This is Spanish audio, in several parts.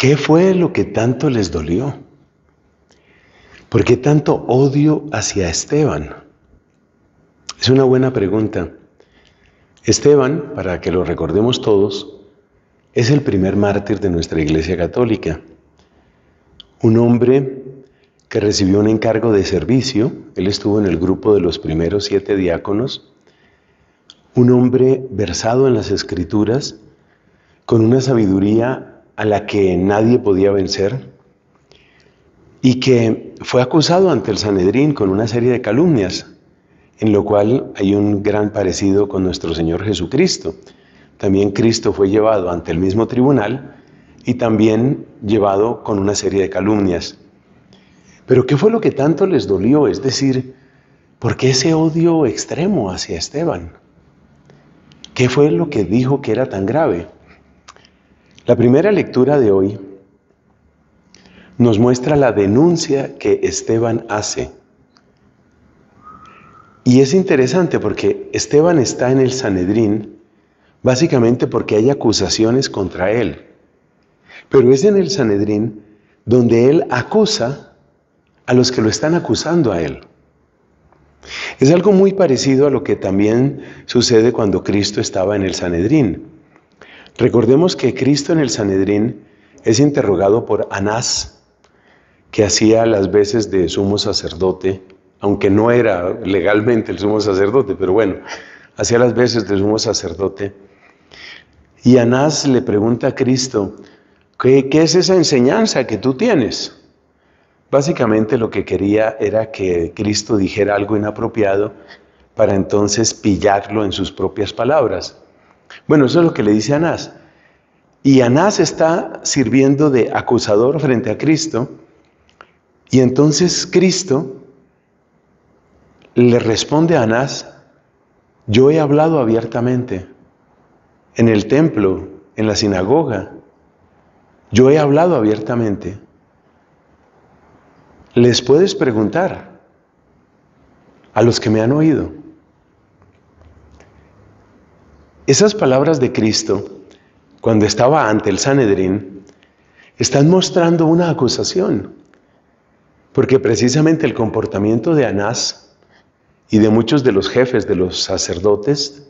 ¿Qué fue lo que tanto les dolió? ¿Por qué tanto odio hacia Esteban? Es una buena pregunta. Esteban, para que lo recordemos todos, es el primer mártir de nuestra Iglesia Católica. Un hombre que recibió un encargo de servicio, él estuvo en el grupo de los primeros siete diáconos, un hombre versado en las escrituras, con una sabiduría a la que nadie podía vencer y que fue acusado ante el Sanedrín con una serie de calumnias, en lo cual hay un gran parecido con nuestro Señor Jesucristo. También Cristo fue llevado ante el mismo tribunal y también llevado con una serie de calumnias. Pero ¿qué fue lo que tanto les dolió? Es decir, ¿por qué ese odio extremo hacia Esteban? ¿Qué fue lo que dijo que era tan grave? La primera lectura de hoy nos muestra la denuncia que Esteban hace. Y es interesante porque Esteban está en el Sanedrín básicamente porque hay acusaciones contra él. Pero es en el Sanedrín donde él acusa a los que lo están acusando a él. Es algo muy parecido a lo que también sucede cuando Cristo estaba en el Sanedrín. Recordemos que Cristo en el Sanedrín es interrogado por Anás, que hacía las veces de sumo sacerdote, aunque no era legalmente el sumo sacerdote, pero bueno, hacía las veces de sumo sacerdote. Y Anás le pregunta a Cristo, ¿qué, es esa enseñanza que tú tienes? Básicamente lo que quería era que Cristo dijera algo inapropiado para entonces pillarlo en sus propias palabras. Bueno, eso es lo que le dice Anás. Y Anás está sirviendo de acusador frente a Cristo. Y entonces Cristo le responde a Anás, yo he hablado abiertamente en el templo, en la sinagoga. Yo he hablado abiertamente. Les puedes preguntar a los que me han oído. Esas palabras de Cristo, cuando estaba ante el Sanedrín, están mostrando una acusación, porque precisamente el comportamiento de Anás y de muchos de los jefes de los sacerdotes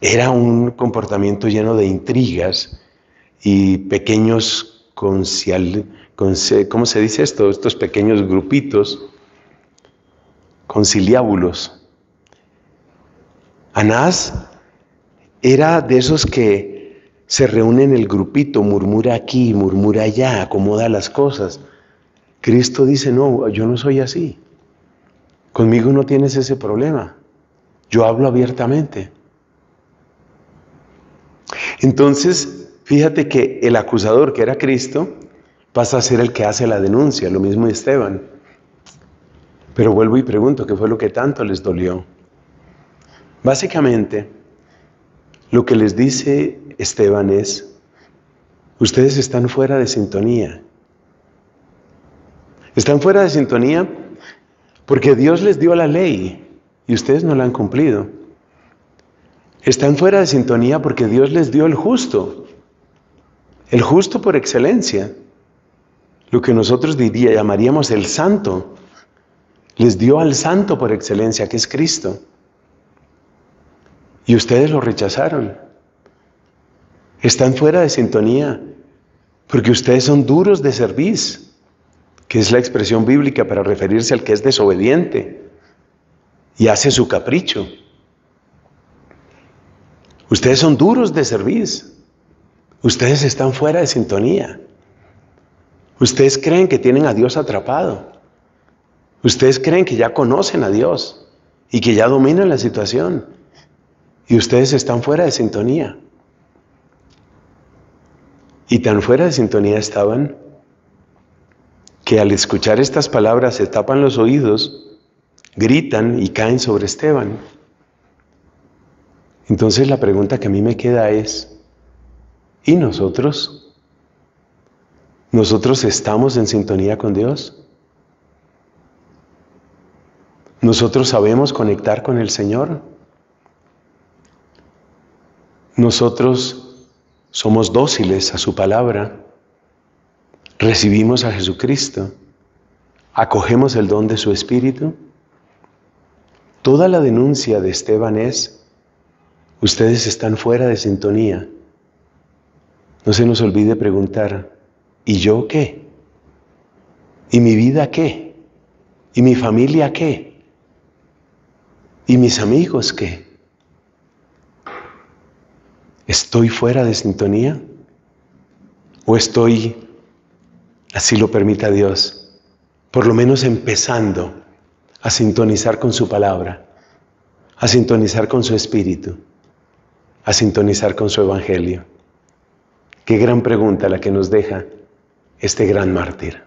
era un comportamiento lleno de intrigas y pequeños ¿cómo se dice esto? Estos pequeños grupitos, conciliábulos. Anás era de esos que se reúnen el grupito, murmura aquí, murmura allá, acomoda las cosas. Cristo dice, no, yo no soy así. Conmigo no tienes ese problema. Yo hablo abiertamente. Entonces, fíjate que el acusador, que era Cristo, pasa a ser el que hace la denuncia, lo mismo Esteban. Pero vuelvo y pregunto, ¿qué fue lo que tanto les dolió? Básicamente, lo que les dice Esteban es, ustedes están fuera de sintonía. Están fuera de sintonía porque Dios les dio la ley y ustedes no la han cumplido. Están fuera de sintonía porque Dios les dio el justo, el justo por excelencia, lo que nosotros diría, llamaríamos el santo. Les dio al santo por excelencia, que es Cristo. Y ustedes lo rechazaron. Están fuera de sintonía porque ustedes son duros de cerviz, que es la expresión bíblica para referirse al que es desobediente y hace su capricho. Ustedes son duros de cerviz. Ustedes están fuera de sintonía. Ustedes creen que tienen a Dios atrapado. Ustedes creen que ya conocen a Dios y que ya dominan la situación. Y ustedes están fuera de sintonía. Y tan fuera de sintonía estaban que al escuchar estas palabras se tapan los oídos, gritan y caen sobre Esteban. Entonces la pregunta que a mí me queda es, ¿y nosotros? ¿Nosotros estamos en sintonía con Dios? ¿Nosotros sabemos conectar con el Señor? nosotros somos dóciles a su palabra, recibimos a Jesucristo, acogemos el don de su Espíritu, toda la denuncia de Esteban es, ustedes están fuera de sintonía. No se nos olvide preguntar, ¿y yo qué? ¿Y mi vida qué? ¿Y mi familia qué? ¿Y mis amigos qué? ¿Estoy fuera de sintonía? ¿O estoy, así lo permita Dios, por lo menos empezando a sintonizar con su palabra, a sintonizar con su espíritu, a sintonizar con su evangelio? Qué gran pregunta la que nos deja este gran mártir.